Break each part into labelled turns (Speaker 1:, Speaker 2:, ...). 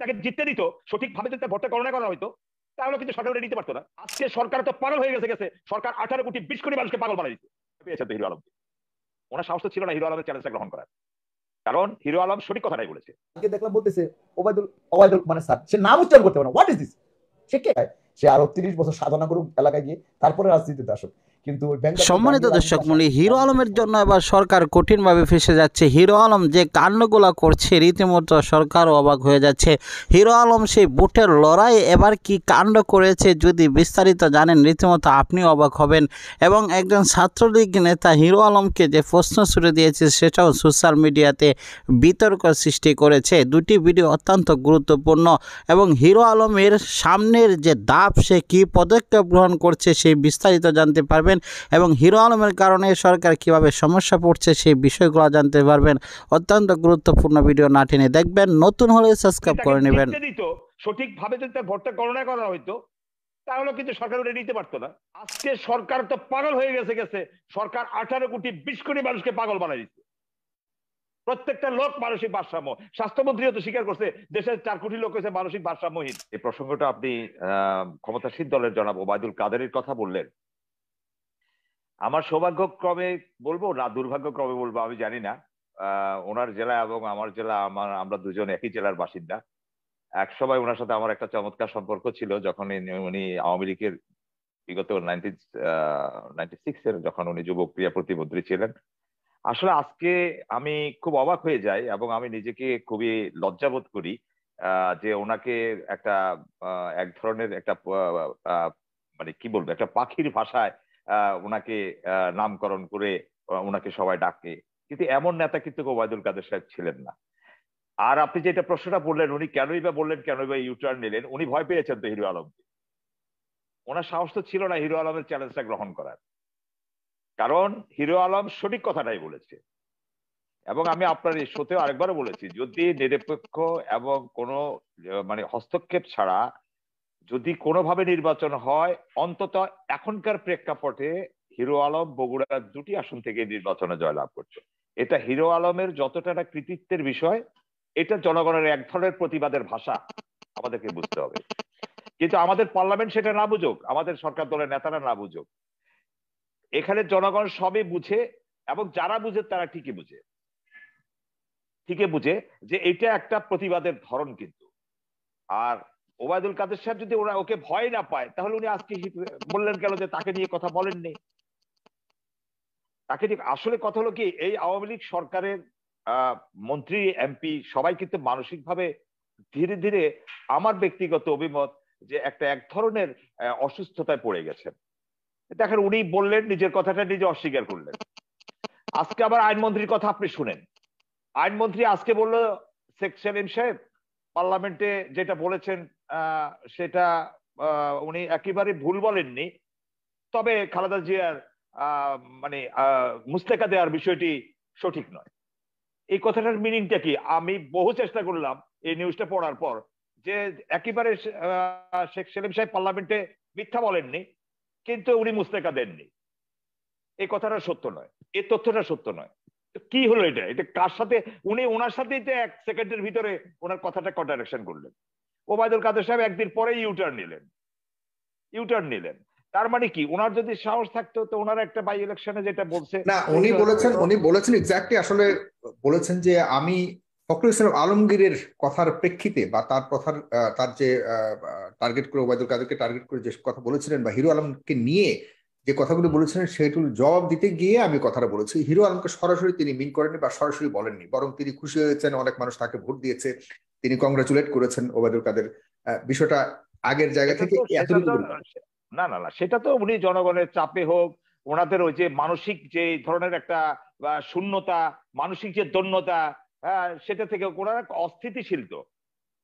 Speaker 1: তাকে জিততে দিত সঠিকভাবে যদি ভোটটা করোনা করা হয়তো তাহলে কিন্তু সরকার নিতে পারতো না আজকে সরকার তো পাগল হয়ে গেছে গেছে সরকার আঠারো কোটি বিশ কোটি মানুষকে পাগল বানিয়ে দিচ্ছে পেয়েছে তো হিরো আলমকে ওনার সাহস তো ছিল না হিরো আলমের চ্যালেঞ্জটা গ্রহণ করার কারণ হিরো আলম সঠিক কথাটাই বলেছে
Speaker 2: আজকে দেখলাম বলতেছে ওবায়দুল ওবায়দুল মানে স্যার সে নাম উচ্চারণ করতে পারে না হোয়াট ইজ দিস সে কে সে আরো তিরিশ বছর সাধনা করুক এলাকায় গিয়ে তারপরে রাজনীতিতে আসুক কিন্তু সম্মানিত দর্শক
Speaker 3: মূলী হিরো আলমের জন্য এবার সরকার কঠিনভাবে ফেসে যাচ্ছে হিরো আলম যে কাণ্ডগুলা করছে রীতিমতো সরকার অবাক হয়ে যাচ্ছে হিরো আলম সেই বুটের লড়াই এবার কি কাণ্ড করেছে যদি বিস্তারিত জানেন রীতিমতো আপনি অবাক হবেন এবং একজন ছাত্রলীগ নেতা হিরো আলমকে যে প্রশ্ন ছুড়ে দিয়েছে সেটাও সোশ্যাল মিডিয়াতে বিতর্ক সৃষ্টি করেছে দুটি ভিডিও অত্যন্ত গুরুত্বপূর্ণ এবং হিরো আলমের সামনের যে দাপ সে কি পদক্ষেপ গ্রহণ করছে সেই বিস্তারিত জানতে পারবেন পারবেন এবং হিরো আলমের কারণে সরকার কিভাবে সমস্যা পড়ছে সেই বিষয়গুলো জানতে পারবেন অত্যন্ত গুরুত্বপূর্ণ ভিডিও না টেনে দেখবেন নতুন হলে সাবস্ক্রাইব করে নেবেন
Speaker 1: সঠিকভাবে যদি তার ঘরটা গণনা করা হইতো তাহলে কিন্তু সরকার ওটা নিতে পারতো না আজকে সরকার তো পাগল হয়ে গেছে গেছে সরকার আঠারো কোটি বিশ কোটি মানুষকে পাগল বানাই দিচ্ছে প্রত্যেকটা লোক মানসিক ভারসাম্য স্বাস্থ্যমন্ত্রীও তো স্বীকার করছে দেশের চার কোটি লোক হয়েছে মানসিক ভারসাম্যহীন এই প্রসঙ্গটা আপনি আহ ক্ষমতাসীন দলের জনাব ওবায়দুল কাদের কথা বললেন আমার সৌভাগ্যক্রমে বলবো না দুর্ভাগ্যক্রমে বলবো আমি জানি না ওনার জেলা এবং আমার জেলা আমার আমরা দুজন একই জেলার বাসিন্দা এক সময় ওনার সাথে আমার একটা চমৎকার সম্পর্ক ছিল যখন উনি আওয়ামী লীগের বিগত এর যখন উনি যুব ক্রিয়া প্রতিমন্ত্রী ছিলেন আসলে আজকে আমি খুব অবাক হয়ে যাই এবং আমি নিজেকে খুবই লজ্জাবোধ করি যে ওনাকে একটা এক ধরনের একটা মানে কি বলবো একটা পাখির ভাষায় ওনাকে নামকরণ করে ওনাকে সবাই ডাকে কিন্তু এমন নেতা কিন্তু ওবায়দুল কাদের সাহেব ছিলেন না আর আপনি যেটা প্রশ্নটা বললেন উনি কেনই বা বললেন কেনই বা ইউটার্ন নিলেন উনি ভয় পেয়েছেন তো হিরো আলমকে ওনার সাহস তো ছিল না হিরো আলমের চ্যালেঞ্জটা গ্রহণ করার কারণ হিরো আলম সঠিক কথাটাই বলেছে এবং আমি আপনার এই শোতে আরেকবারও বলেছি যদি নিরপেক্ষ এবং কোনো মানে হস্তক্ষেপ ছাড়া যদি কোনোভাবে নির্বাচন হয় অন্তত এখনকার প্রেক্ষাপটে হিরো আলম বগুড়ার দুটি আসন থেকে নির্বাচনে জয়লাভ করছে এটা হিরো আলমের যতটা কৃতিত্বের বিষয় এটা জনগণের এক ধরনের প্রতিবাদের ভাষা আমাদেরকে বুঝতে হবে কিন্তু আমাদের পার্লামেন্ট সেটা না বুঝুক আমাদের সরকার দলের নেতারা না বুঝুক এখানে জনগণ সবে বুঝে এবং যারা বুঝে তারা ঠিকই বুঝে ঠিকই বুঝে যে এটা একটা প্রতিবাদের ধরন কিন্তু আর ওবায়দুল কাদের সাহেব যদি ওরা ওকে ভয় না পায় তাহলে উনি আজকে বললেন কেন যে তাকে নিয়ে কথা বলেননি তাকে নিয়ে আসলে কথা হলো কি এই আওয়ামী লীগ সরকারের মন্ত্রী এমপি সবাই কিন্তু মানসিকভাবে ধীরে ধীরে আমার ব্যক্তিগত অভিমত যে একটা এক ধরনের অসুস্থতায় পড়ে গেছেন দেখেন উনি বললেন নিজের কথাটা নিজে অস্বীকার করলেন আজকে আবার আইনমন্ত্রীর কথা আপনি শুনেন আইনমন্ত্রী আজকে বললো শেখ সেলিম সাহেব পার্লামেন্টে যেটা বলেছেন সেটা উনি একেবারে ভুল বলেননি তবে খালেদা জিয়ার মানে মুস্তেকা দেওয়ার বিষয়টি সঠিক নয় এই কথাটার মিনিংটা কি আমি বহু চেষ্টা করলাম এই নিউজটা পড়ার পর যে একেবারে শেখ সেলিম সাহেব পার্লামেন্টে মিথ্যা বলেননি কিন্তু উনি মুস্তেকা দেননি এই কথাটা সত্য নয় এই তথ্যটা সত্য নয় কি হলো এটা এটা কার সাথে উনি ওনার সাথে তো এক সেকেন্ডের ভিতরে ওনার কথাটা কন্ট্রাডিকশন করলেন ওবায়দুল কাদের সাহেব একদিন পরে ইউটার্ন নিলেন ইউটার্ন নিলেন তার মানে কি ওনার যদি সাহস থাকতো তো ওনার একটা বাই ইলেকশনে যেটা বলছে না উনি বলেছেন
Speaker 2: উনি বলেছেন এক্স্যাক্টলি আসলে বলেছেন যে আমি ফখরুল ইসলাম আলমগীরের কথার প্রেক্ষিতে বা তার কথার তার যে টার্গেট করে ওবায়দুল কাদেরকে টার্গেট করে যে কথা বলেছিলেন বা হিরো আলমকে নিয়ে যে কথাগুলো বলেছিলেন সেগুলো জবাব দিতে গিয়ে আমি কথাটা বলেছি হিরো আলমকে সরাসরি তিনি মিন করেননি বা সরাসরি বলেননি বরং তিনি খুশি হয়েছেন অনেক মানুষ তাকে ভোট দিয়েছে তিনি কংগ্রাচুলেট করেছেন ওবায়দুল কাদের বিষয়টা আগের জায়গা থেকে না না না সেটা তো
Speaker 1: উনি জনগণের চাপে হোক ওনাদের ওই যে মানসিক যে ধরনের একটা শূন্যতা মানসিক যে দন্যতা হ্যাঁ সেটা থেকে ওনারা অস্থিতিশীল তো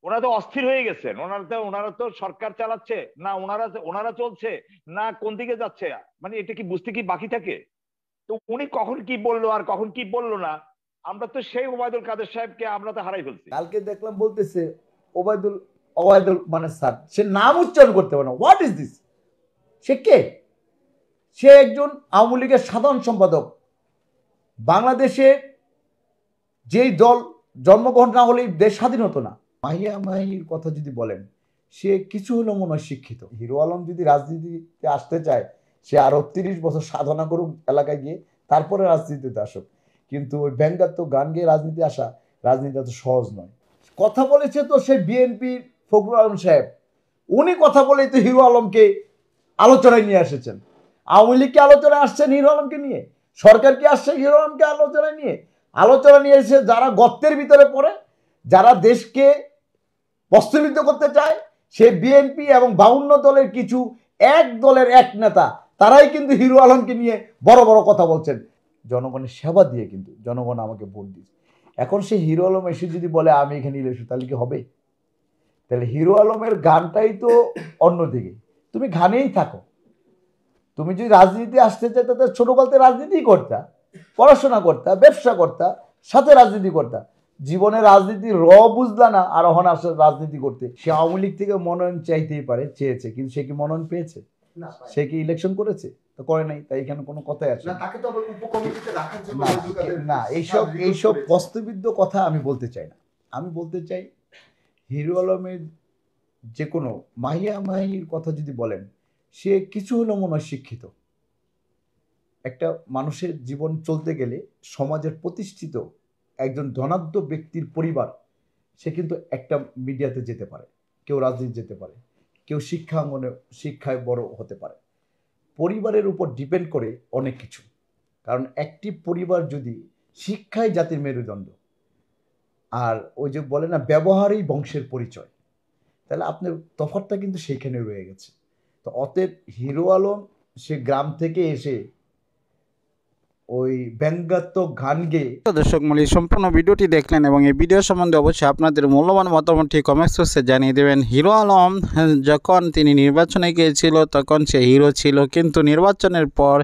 Speaker 1: ওনারা তো অস্থির হয়ে গেছেন ওনারা তো ওনারা তো সরকার চালাচ্ছে না ওনারা ওনারা চলছে না কোন দিকে যাচ্ছে মানে এটা কি বুঝতে কি বাকি থাকে তো উনি কখন কি বললো আর কখন কি বললো
Speaker 2: না আমরা তো সেই ওবায়দুল কাদের সাহেবকে আমরা তো হারাই ফেলছি কালকে দেখলাম বলতেছে ওবায়দুল ওবায়দুল মানে স্যার সে নাম উচ্চারণ করতে পারে না হোয়াট ইজ দিস সে কে সে একজন আওয়ামী লীগের সাধারণ সম্পাদক বাংলাদেশে যেই দল জন্মগ্রহণ না হলে দেশ স্বাধীন হতো না মাহিয়া মাহির কথা যদি বলেন সে কিছু হলো মনে হয় শিক্ষিত হিরো আলম যদি রাজনীতিতে আসতে চায় সে আরো তিরিশ বছর সাধনা করুক এলাকায় গিয়ে তারপরে রাজনীতিতে আসুক কিন্তু ওই ব্যঙ্গাত্মক গান গিয়ে রাজনীতি আসা রাজনীতি এত সহজ নয় কথা বলেছে তো সে বিএনপির ফখরুল আলম সাহেব উনি কথা বলেই তো হিরো আলমকে আলোচনায় নিয়ে এসেছেন আওয়ামী লীগকে আলোচনায় আসছেন হিরো আলমকে নিয়ে সরকার কি আসছে হিরো আলমকে আলোচনায় নিয়ে আলোচনা নিয়ে এসে যারা গর্তের ভিতরে পড়ে যারা দেশকে প্রস্তাবিত করতে চায় সে বিএনপি এবং বাউন্ন দলের কিছু এক দলের এক নেতা তারাই কিন্তু হিরো আলমকে নিয়ে বড় বড় কথা বলছেন জনগণের সেবা দিয়ে কিন্তু জনগণ আমাকে ভোট দিয়েছে এখন সে হিরো আলম এসে যদি বলে আমি এখানে ইলেকশন তাহলে কি হবে তাহলে হিরো আলমের গানটাই তো অন্যদিকে তুমি ঘানেই থাকো তুমি যদি রাজনীতি আসতে চাই তাদের থেকে রাজনীতি করতা পড়াশোনা করতা ব্যবসা করতা সাথে রাজনীতি করতা জীবনে রাজনীতি র বুঝলা না আর অহন আসলে রাজনীতি করতে সে আওয়ামী লীগ থেকে মনোনয়ন চাইতেই পারে চেয়েছে কিন্তু সে কি মনোনয়ন পেয়েছে সে কি ইলেকশন করেছে তো করে নাই তাই এখানে কোনো কথাই আছে না এইসব এইসব কস্তবিদ্ধ কথা আমি বলতে চাই না আমি বলতে চাই হিরু আলমের যে কোনো মাহিয়া মাহির কথা যদি বলেন সে কিছু হলো মনে হয় শিক্ষিত একটা মানুষের জীবন চলতে গেলে সমাজের প্রতিষ্ঠিত একজন ধনাঢ্য ব্যক্তির পরিবার সে কিন্তু একটা মিডিয়াতে যেতে পারে কেউ রাজনীতি যেতে পারে কেউ শিক্ষা অঙ্গনে শিক্ষায় বড় হতে পারে পরিবারের উপর ডিপেন্ড করে অনেক কিছু কারণ একটি পরিবার যদি শিক্ষায় জাতির মেরুদণ্ড আর ওই যে বলে না ব্যবহারেই বংশের পরিচয় তাহলে আপনার তফাতটা কিন্তু সেইখানে রয়ে গেছে তো অতএব হিরো আলম সে গ্রাম থেকে এসে ওই ব্যঙ্গাত্মক গান গেয়ে
Speaker 3: দর্শক মূল্য সম্পূর্ণ ভিডিওটি দেখলেন এবং এই ভিডিও সম্বন্ধে অবশ্যই আপনাদের মূল্যবান মতামতটি কমেন্ট বক্সে জানিয়ে দেবেন হিরো আলম হ্যাঁ, যখন তিনি নির্বাচনে গিয়েছিল তখন সে হিরো ছিল কিন্তু নির্বাচনের পর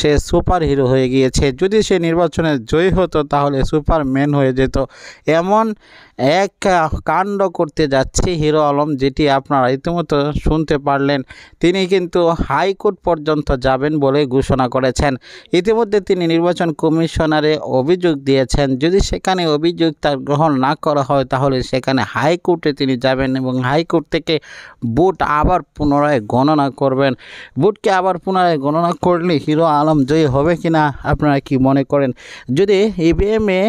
Speaker 3: সে সুপার হিরো হয়ে গিয়েছে যদি সে নির্বাচনে জয়ী হতো তাহলে সুপার ম্যান হয়ে যেত এমন এক কাণ্ড করতে যাচ্ছে হিরো আলম যেটি আপনারা ইতিমধ্যে শুনতে পারলেন তিনি কিন্তু হাইকোর্ট পর্যন্ত যাবেন বলে ঘোষণা করেছেন ইতিমধ্যে তিনি নির্বাচন কমিশনারে অভিযোগ দিয়েছেন যদি সেখানে অভিযোগ তার গ্রহণ না করা হয় তাহলে সেখানে হাইকোর্টে তিনি যাবেন এবং হাইকোর্ট থেকে ভোট আবার পুনরায় গণনা করবেন ভোটকে আবার পুনরায় গণনা করলে হিরো আলম জয়ী হবে কি না আপনারা কি মনে করেন যদি ইভিএমে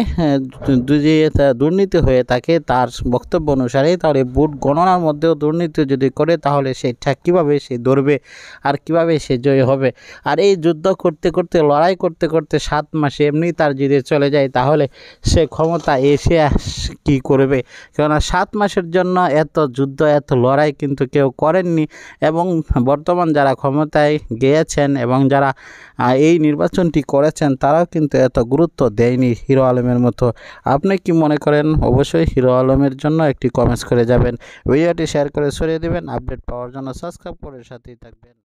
Speaker 3: যদি দুর্নীতি হয়ে থাকে তার বক্তব্য অনুসারে তাহলে ভোট গণনার মধ্যেও দুর্নীতি যদি করে তাহলে সেটা কীভাবে সে ধরবে আর কিভাবে সে জয়ী হবে আর এই যুদ্ধ করতে করতে লড়াই করতে করতে করতে সাত মাসে এমনি তার যদি চলে যায় তাহলে সে ক্ষমতা এসে কি করবে কেননা সাত মাসের জন্য এত যুদ্ধ এত লড়াই কিন্তু কেউ করেননি এবং বর্তমান যারা ক্ষমতায় গিয়েছেন এবং যারা এই নির্বাচনটি করেছেন তারাও কিন্তু এত গুরুত্ব দেয়নি হিরো আলমের মতো আপনি কি মনে করেন অবশ্যই হিরো আলমের জন্য একটি কমেন্টস করে যাবেন ভিডিওটি শেয়ার করে সরিয়ে দেবেন আপডেট পাওয়ার জন্য সাবস্ক্রাইব করে সাথেই থাকবেন